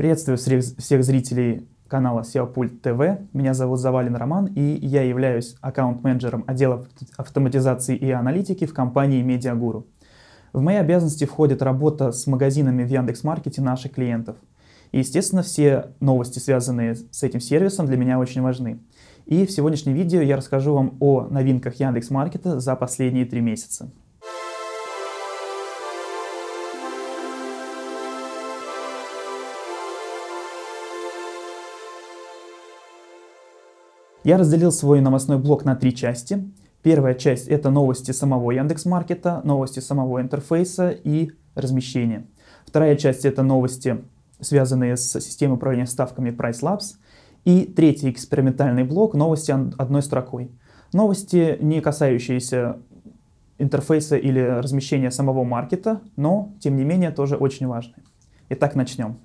Приветствую всех зрителей канала SEOPult ТВ. Меня зовут Завалин Роман, и я являюсь аккаунт-менеджером отдела автоматизации и аналитики в компании Медиагуру. В мои обязанности входит работа с магазинами в Яндекс.Маркете наших клиентов. И, естественно, все новости, связанные с этим сервисом, для меня очень важны. И в сегодняшнем видео я расскажу вам о новинках Яндекс.Маркета за последние три месяца. Я разделил свой новостной блок на три части. Первая часть это новости самого Яндекс Маркета, новости самого интерфейса и размещения. Вторая часть это новости, связанные с системой управления ставками Price Labs. И третий экспериментальный блок – новости одной строкой. Новости, не касающиеся интерфейса или размещения самого маркета, но, тем не менее, тоже очень важны. Итак, начнем.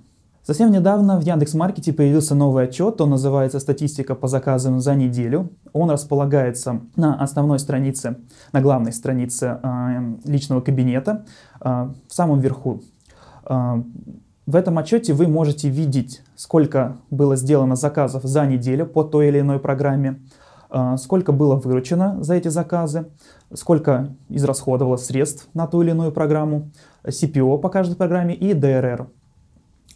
Совсем недавно в Яндекс.Маркете появился новый отчет, он называется «Статистика по заказам за неделю». Он располагается на основной странице, на главной странице а, личного кабинета, а, в самом верху. А, в этом отчете вы можете видеть, сколько было сделано заказов за неделю по той или иной программе, сколько было выручено за эти заказы, сколько израсходовало средств на ту или иную программу, CPO по каждой программе и DRR.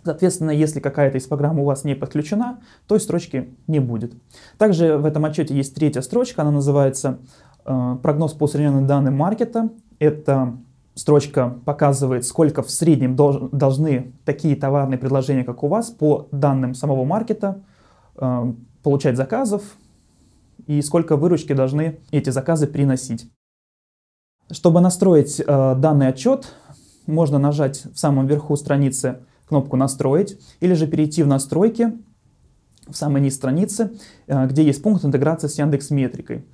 Соответственно, если какая-то из программ у вас не подключена, той строчки не будет. Также в этом отчете есть третья строчка, она называется э, «Прогноз по усредненным данным маркета». Это строчка показывает, сколько в среднем должны такие товарные предложения, как у вас, по данным самого маркета э, получать заказов и сколько выручки должны эти заказы приносить. Чтобы настроить э, данный отчет, можно нажать в самом верху страницы кнопку «Настроить», или же перейти в «Настройки», в самой низ страницы, э, где есть пункт интеграция с Яндекс Метрикой.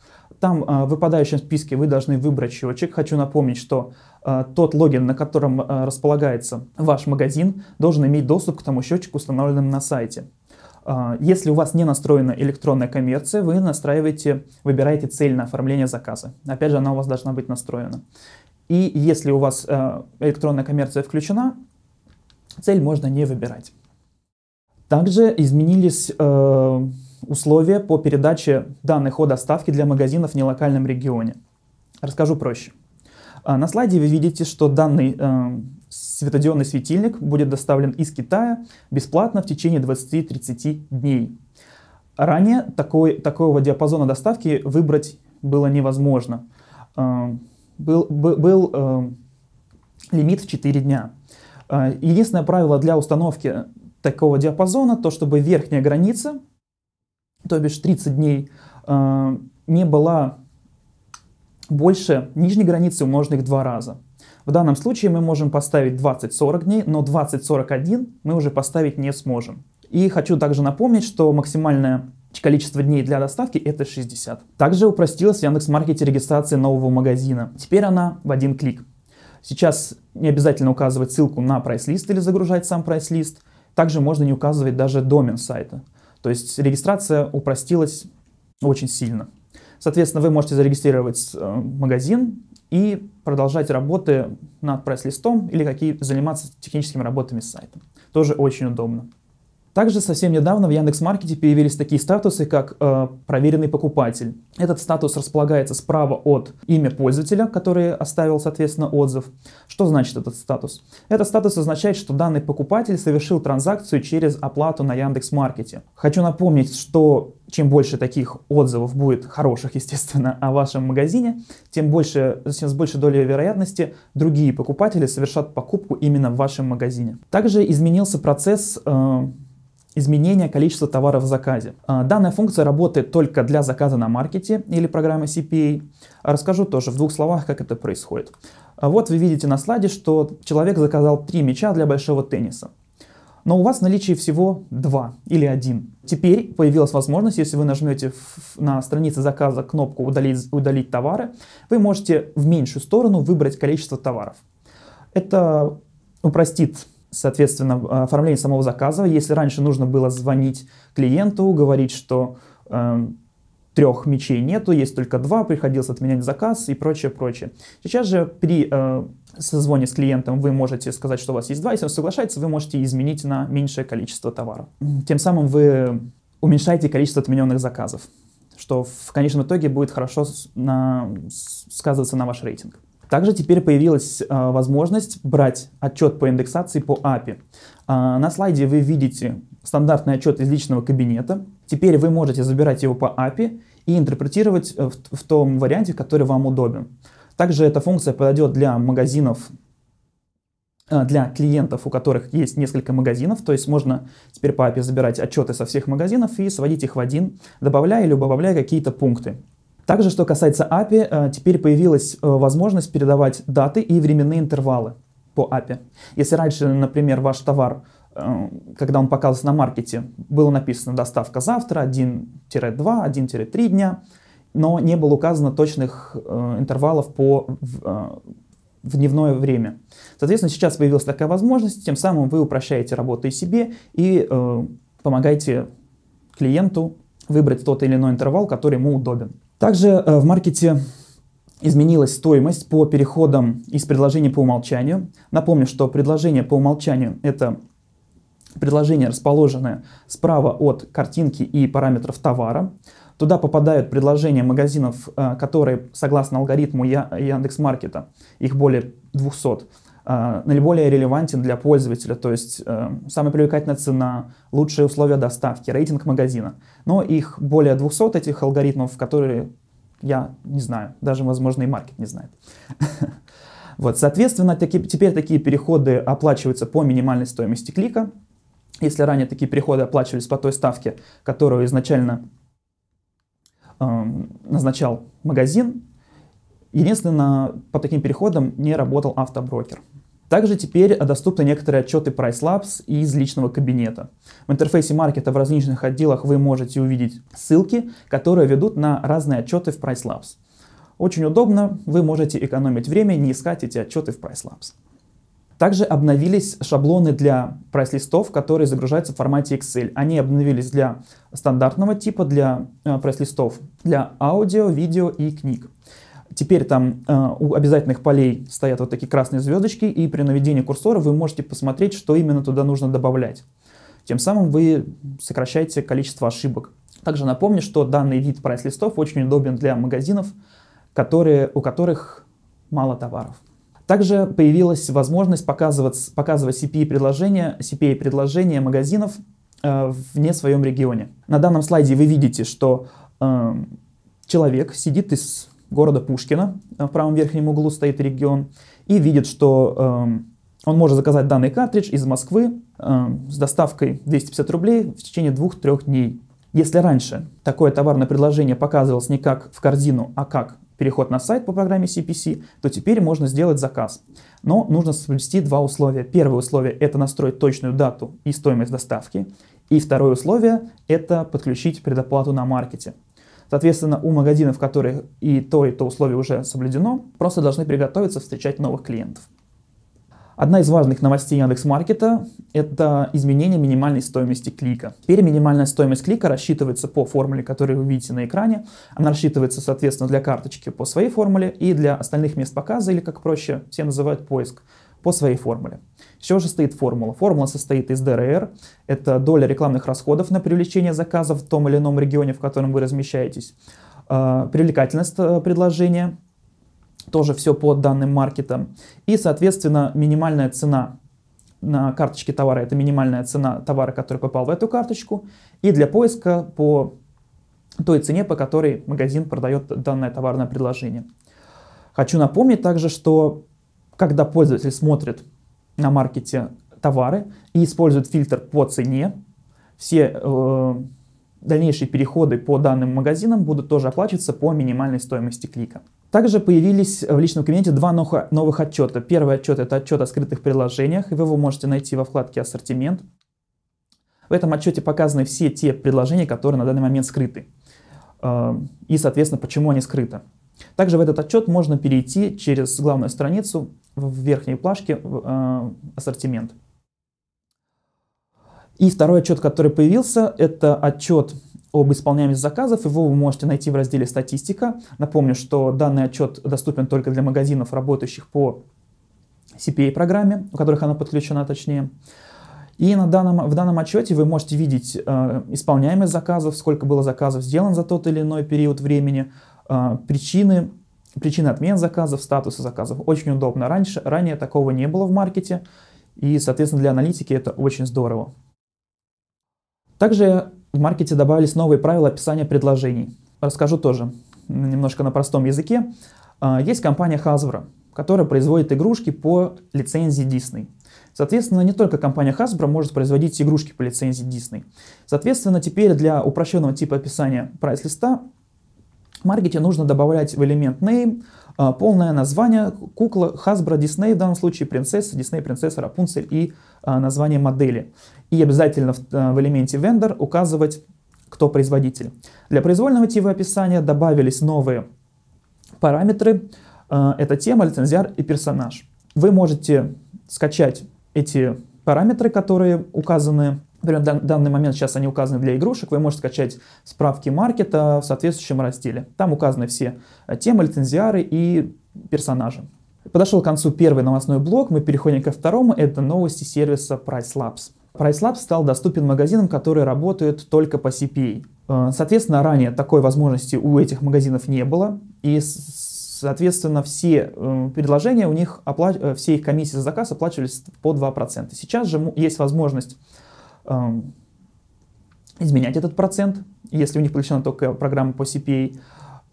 Там э, в выпадающем списке вы должны выбрать счетчик. Хочу напомнить, что э, тот логин, на котором располагается ваш магазин, должен иметь доступ к тому счетчику, установленному на сайте. Если у вас не настроена электронная коммерция, вы настраиваете, выбираете цель на оформление заказа. Опять же, она у вас должна быть настроена. И если у вас электронная коммерция включена, Цель можно не выбирать. Также изменились э, условия по передаче данных о доставке для магазинов в нелокальном регионе. Расскажу проще. А, на слайде вы видите, что данный э, светодионный светильник будет доставлен из Китая бесплатно в течение 20-30 дней. Ранее такой, такого диапазона доставки выбрать было невозможно. Э, был был э, лимит в 4 дня. А, единственное правило для установки такого диапазона, то чтобы верхняя граница, то бишь 30 дней, а, не была больше нижней границы, умноженных в два раза. В данном случае мы можем поставить 20-40 дней, но 20-41 мы уже поставить не сможем. И хочу также напомнить, что максимальное количество дней для доставки это 60. Также упростилась в Яндекс.Маркете регистрация нового магазина. Теперь она в один клик. Сейчас не обязательно указывать ссылку на прайс-лист или загружать сам прайс-лист. Также можно не указывать даже домен сайта. То есть регистрация упростилась очень сильно. Соответственно, вы можете зарегистрировать э, магазин и продолжать работы над прайс-листом или какие заниматься техническими работами с сайтом. Тоже очень удобно. Также совсем недавно в Яндекс.Маркете появились такие статусы, как э, «Проверенный покупатель». Этот статус располагается справа от имя пользователя, который оставил, соответственно, отзыв. Что значит этот статус? Этот статус означает, что данный покупатель совершил транзакцию через оплату на Яндекс.Маркете. Хочу напомнить, что чем больше таких отзывов будет, хороших, естественно, о вашем магазине, тем больше, тем с большей долей вероятности другие покупатели совершат покупку именно в вашем магазине. Также изменился процесс э, изменение количества товаров в заказе. А, данная функция работает только для заказа на маркете или программы CPA. Расскажу тоже в двух словах, как это происходит. А вот вы видите на слайде, что человек заказал три мяча для большого тенниса. Но у вас в наличии всего два или один. Теперь появилась возможность, если вы нажмете на странице заказа кнопку «Удалить, удалить товары», вы можете в меньшую сторону выбрать количество товаров. Это упростит соответственно, э, оформление самого заказа. Если раньше нужно было звонить клиенту, говорить, что э, эм, трех мечей нету, есть только два, приходилось отменять заказ и прочее, прочее. Сейчас же при э, созвоне с клиентом вы можете сказать, что у вас есть два, если он соглашается, вы можете изменить на меньшее количество товара. Тем самым вы уменьшаете количество отмененных заказов, что в конечном итоге будет хорошо на, сказываться на ваш рейтинг. Также теперь появилась э, возможность брать отчет по индексации по API. А, на слайде вы видите стандартный отчет из личного кабинета. Теперь вы можете забирать его по API и интерпретировать э, в, том варианте, который вам удобен. Также эта функция подойдет для магазинов, э, для клиентов, у которых есть несколько магазинов, то есть можно теперь по API забирать отчеты со всех магазинов и сводить их в один, добавляя или убавляя какие-то пункты. Также, что касается API, э, теперь появилась э, возможность передавать даты и временные интервалы по API. Если раньше, например, ваш товар, э, когда он показывался на маркете, было написано доставка завтра 1-2, 1-3 дня, но не было указано точных интервалов по в дневное время. Соответственно, сейчас появилась такая возможность, тем самым вы упрощаете работу и себе, и э, помогаете клиенту выбрать тот или иной интервал, который ему удобен. Также э, в маркете изменилась стоимость по переходам из предложения по умолчанию. Напомню, что предложение по умолчанию – это предложение, расположенное справа от картинки и параметров товара. Туда попадают предложения магазинов, э, которые, согласно алгоритму Яндекс.Маркета, их более 200, Э, наиболее релевантен для пользователя, то есть э, самая привлекательная цена, лучшие условия доставки, рейтинг магазина. Но их более 200 этих алгоритмов, которые я не знаю, даже, возможно, и маркет не знает. Вот, соответственно, таки, теперь такие переходы оплачиваются по минимальной стоимости клика. Если ранее такие переходы оплачивались по той ставке, которую изначально э, назначал магазин, Единственное, по таким переходам не работал автоброкер. Также теперь доступны некоторые отчеты Price Labs из личного кабинета. В интерфейсе маркета в различных отделах вы можете увидеть ссылки, которые ведут на разные отчеты в Price Labs. Очень удобно, вы можете экономить время, не искать эти отчеты в Price Labs. Также обновились шаблоны для прайс-листов, которые загружаются в формате Excel. Они обновились для стандартного типа, для э, прайс-листов, для аудио, видео и книг. Теперь там э, у обязательных полей стоят вот такие красные звездочки, и при наведении курсора вы можете посмотреть, что именно туда нужно добавлять. Тем самым вы сокращаете количество ошибок. Также напомню, что данный вид прайс-листов очень удобен для магазинов, которые, у которых мало товаров. Также появилась возможность показывать, показывать CPA-предложения CPA -предложения магазинов э, вне своем регионе. На данном слайде вы видите, что э, человек сидит из города Пушкина. Э, в правом верхнем углу стоит регион. И видит, что эм, он может заказать данный картридж из Москвы эм, с доставкой 250 рублей в течение 2-3 дней. Если раньше такое товарное предложение показывалось не как в корзину, а как переход на сайт по программе CPC, то теперь можно сделать заказ. Но нужно соблюсти два условия. Первое условие – это настроить точную дату и стоимость доставки. И второе условие – это подключить предоплату на маркете. Соответственно, у магазинов, которые и то, и то условие уже соблюдено, просто должны приготовиться встречать новых клиентов. Одна из важных новостей Яндекс.Маркета – это изменение минимальной стоимости клика. Теперь минимальная стоимость клика рассчитывается по формуле, которую вы видите на экране. Она рассчитывается, соответственно, для карточки по своей формуле и для остальных мест показа, или, как проще все называют, поиск – по своей формуле. С чего же стоит формула? Формула состоит из ДРР, это доля рекламных расходов на привлечение заказов в том или ином регионе, в котором вы размещаетесь, а, привлекательность э, предложения, тоже все по данным маркета, и, соответственно, минимальная цена на карточке товара, это минимальная цена товара, который попал в эту карточку, и для поиска по той цене, по которой магазин продает данное товарное предложение. Хочу напомнить также, что когда пользователь смотрит на маркете товары и использует фильтр по цене, все э, дальнейшие переходы по данным магазинам будут тоже оплачиваться по минимальной стоимости клика. Также появились в личном кабинете два новых отчета. Первый отчет – это отчет о скрытых приложениях, и вы его можете найти во вкладке «Ассортимент». В этом отчете показаны все те предложения, которые на данный момент скрыты. Э, и, соответственно, почему они скрыты. Также в этот отчет можно перейти через главную страницу в верхней плашке э, ассортимент. И второй отчет, который появился, это отчет об исполняемости заказов. Его вы можете найти в разделе «Статистика». Напомню, что данный отчет доступен только для магазинов, работающих по CPA-программе, у которых она подключена точнее. И на данном, в данном отчете вы можете видеть э, исполняемость заказов, сколько было заказов сделано за тот или иной период времени, а, причины, причины отмен заказов, статусы заказов очень удобно. Раньше, ранее такого не было в маркете, и, соответственно, для аналитики это очень здорово. Также в маркете добавились новые правила описания предложений. Расскажу тоже немножко на простом языке. А, есть компания Hasbro, которая производит игрушки по лицензии Disney. Соответственно, не только компания Hasbro может производить игрушки по лицензии Disney. Соответственно, теперь для упрощенного типа описания прайс-листа маркете нужно добавлять в элемент name а, полное название кукла Hasbro Disney, в данном случае принцесса, Disney принцесса Рапунцель и а, название модели. И обязательно а, в, элементе vendor указывать, кто производитель. Для произвольного тива описания добавились новые параметры. Это тема, лицензиар и персонаж. Вы можете скачать эти параметры, которые указаны Например, данный момент сейчас они указаны для игрушек. Вы можете скачать справки маркета в соответствующем разделе. Там указаны все э, темы, лицензиары и персонажи. Подошел к концу первый новостной блок. Мы переходим ко второму. Это новости сервиса Price Labs. Price Labs стал доступен магазинам, которые работают только по CPA. Э, соответственно, ранее такой возможности у этих магазинов не было. И соответственно, все э, предложения у них, опла... все их комиссии за заказ оплачивались по 2%. Сейчас же есть возможность изменять этот процент, если у них подключена только программа по CPA,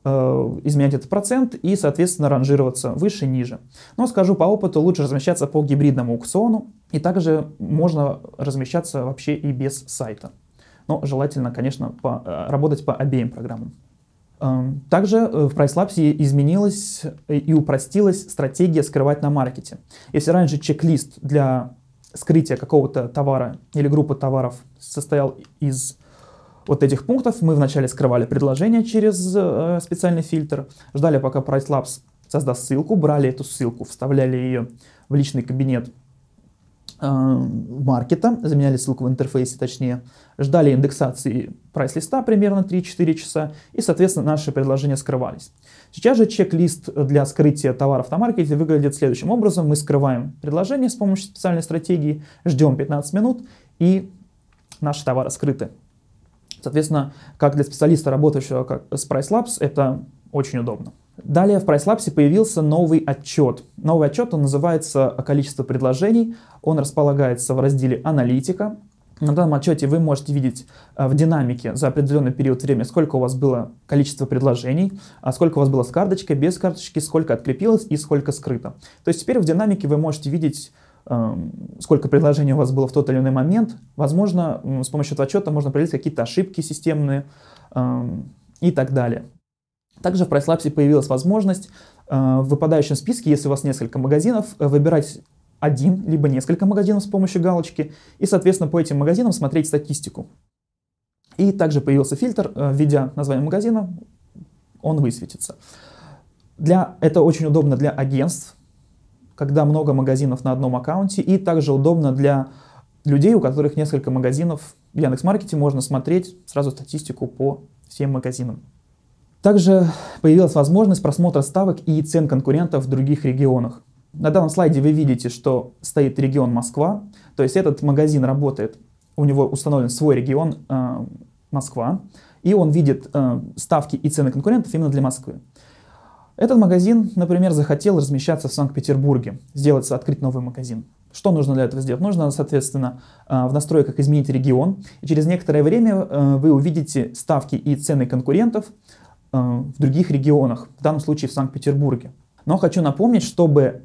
э, изменять этот процент и, соответственно, ранжироваться выше, ниже. Но скажу по опыту, лучше размещаться по гибридному аукциону, и также можно размещаться вообще и без сайта. Но желательно, конечно, по, э, работать по обеим программам. Также э, в PriceLabs изменилась и упростилась стратегия скрывать на маркете. Если раньше чек-лист для скрытие какого-то товара или группы товаров состоял из вот этих пунктов. Мы вначале скрывали предложение через э, специальный фильтр, ждали, пока PriceLabs создаст ссылку, брали эту ссылку, вставляли ее в личный кабинет Э, маркета, заменяли ссылку в интерфейсе точнее, ждали индексации прайс-листа примерно 3-4 часа, и, соответственно, наши предложения скрывались. Сейчас же чек-лист для скрытия товаров на маркете выглядит следующим образом. Мы скрываем предложение с помощью специальной стратегии, ждем 15 минут, и наши товары скрыты. Соответственно, как для специалиста, работающего как с Price Labs, это очень удобно. Далее в PriceLabs появился новый отчет. Новый отчет, он называется «Количество предложений». Он располагается в разделе «Аналитика». На данном отчете вы можете видеть э, в динамике за определенный период времени, сколько у вас было количество предложений, а сколько у вас было с карточкой, без карточки, сколько открепилось и сколько скрыто. То есть теперь в динамике вы можете видеть эм, сколько предложений у вас было в тот или иной момент. Возможно, с помощью этого отчета можно проверить какие-то ошибки системные эм, и так далее. Также в PriceLabs появилась возможность э, в выпадающем списке, если у вас несколько магазинов, э, выбирать один, либо несколько магазинов с помощью галочки, и, соответственно, по этим магазинам смотреть статистику. И также появился фильтр, э, введя название магазина, он высветится. Для, это очень удобно для агентств, когда много магазинов на одном аккаунте, и также удобно для людей, у которых несколько магазинов. В Яндекс.Маркете можно смотреть сразу статистику по всем магазинам. Также появилась возможность просмотра ставок и цен конкурентов в других регионах. На данном слайде вы видите, что стоит регион Москва, то есть этот магазин работает, у него установлен свой регион э, Москва, и он видит э, ставки и цены конкурентов именно для Москвы. Этот магазин, например, захотел размещаться в Санкт-Петербурге, сделать, открыть новый магазин. Что нужно для этого сделать? Нужно, соответственно, э, в настройках изменить регион. И через некоторое время э, вы увидите ставки и цены конкурентов, Э, в других регионах, в данном случае в Санкт-Петербурге. Но хочу напомнить, чтобы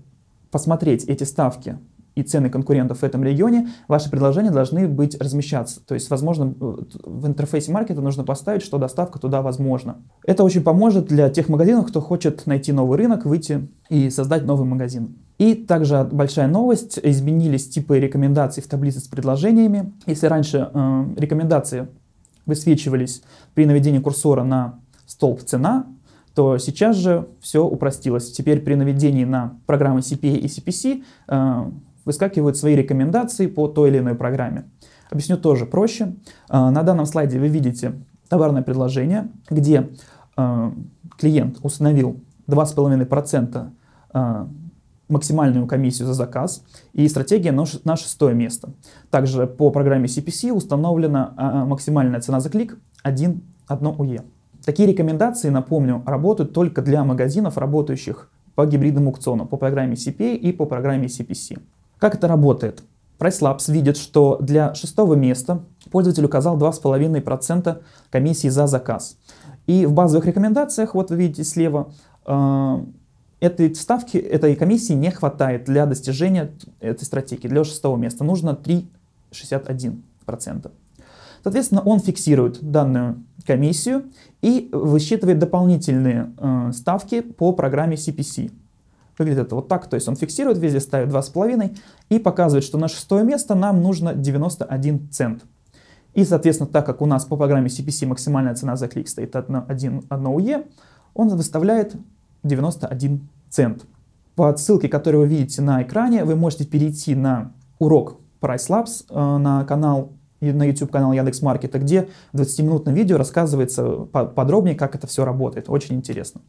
посмотреть эти ставки и цены конкурентов в этом регионе, ваши предложения должны быть размещаться. То есть, возможно, э, в интерфейсе маркета нужно поставить, что доставка туда возможна. Это очень поможет для тех магазинов, кто хочет найти новый рынок, выйти и создать новый магазин. И также большая новость, изменились типы рекомендаций в таблице с предложениями. Если раньше э, рекомендации высвечивались при наведении курсора на столб цена, то сейчас же все упростилось. Теперь при наведении на программы CPA и CPC э, выскакивают свои рекомендации по той или иной программе. Объясню тоже проще. Э, на данном слайде вы видите товарное предложение, где э, клиент установил 2,5% э, максимальную комиссию за заказ и стратегия на шестое место. Также по программе CPC установлена э, максимальная цена за клик 1, 1 УЕ. Такие рекомендации, напомню, работают только для магазинов, работающих по гибридным аукционам, по программе CPA и по программе CPC. Как это работает? Price Labs видит, что для шестого места пользователь указал 2,5% комиссии за заказ. И в базовых рекомендациях, вот вы видите слева, э, этой ставки, этой комиссии не хватает для достижения этой стратегии. Для шестого места нужно 3,61%. Соответственно, он фиксирует данную комиссию и высчитывает дополнительные э, ставки по программе CPC. Выглядит это вот так, то есть он фиксирует, везде ставит 2,5 и показывает, что на шестое место нам нужно 91 цент. И, соответственно, так как у нас по программе CPC максимальная цена за клик стоит 1, 1, 1 UE, он выставляет 91 цент. По ссылке, которую вы видите на экране, вы можете перейти на урок Price Labs, э, на канал на YouTube канал Яндекс Маркета, где в 20-минутном видео рассказывается подробнее, как это все работает. Очень интересно.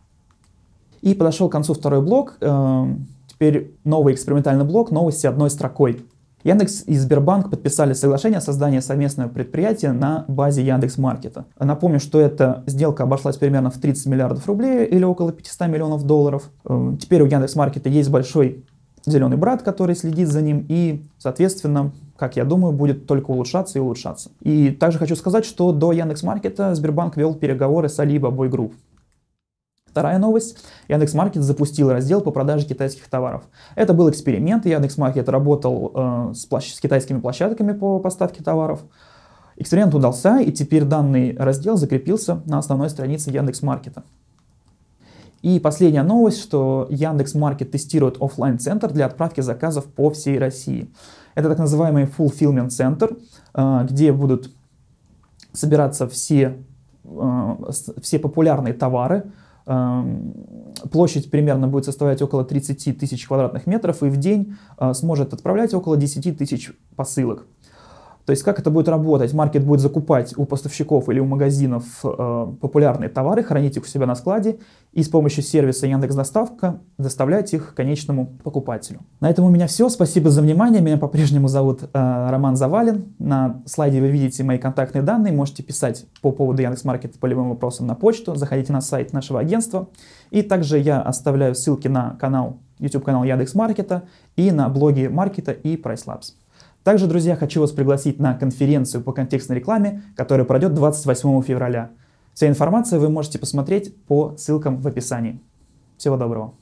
И подошел к концу второй блок. Эм, теперь новый экспериментальный блок, новости одной строкой. Яндекс и Сбербанк подписали соглашение о создании совместного предприятия на базе Яндекс Маркета. Напомню, что эта сделка обошлась примерно в 30 миллиардов рублей или около 500 миллионов долларов. Эм, теперь у Яндекс Маркета есть большой зеленый брат, который следит за ним, и, соответственно, как я думаю, будет только улучшаться и улучшаться. И также хочу сказать, что до Яндекс.Маркета Сбербанк вел переговоры с Alibaba Group. Вторая новость. Яндекс.Маркет запустил раздел по продаже китайских товаров. Это был эксперимент. Яндекс.Маркет работал э, с, площ- с китайскими площадками по поставке товаров. Эксперимент удался, и теперь данный раздел закрепился на основной странице Яндекс.Маркета. И последняя новость, что Яндекс Маркет тестирует офлайн центр для отправки заказов по всей России. Это так называемый Fulfillment Center, э, где будут собираться все, э, все популярные товары. Эм, площадь примерно будет составлять около 30 тысяч квадратных метров и в день э, сможет отправлять около 10 тысяч посылок. То есть как это будет работать? Маркет будет закупать у поставщиков или у магазинов э, популярные товары, хранить их у себя на складе и с помощью сервиса Яндекс Доставка доставлять их конечному покупателю. На этом у меня все. Спасибо за внимание. Меня по-прежнему зовут э, Роман Завалин. На слайде вы видите мои контактные данные. Можете писать по поводу Яндекс Маркета по любым вопросам на почту. Заходите на сайт нашего агентства. И также я оставляю ссылки на канал YouTube канал Яндекс Маркета и на блоги Маркета и Price Labs. Также, друзья, хочу вас пригласить на конференцию по контекстной рекламе, которая пройдет 28 февраля. Вся информация вы можете посмотреть по ссылкам в описании. Всего доброго!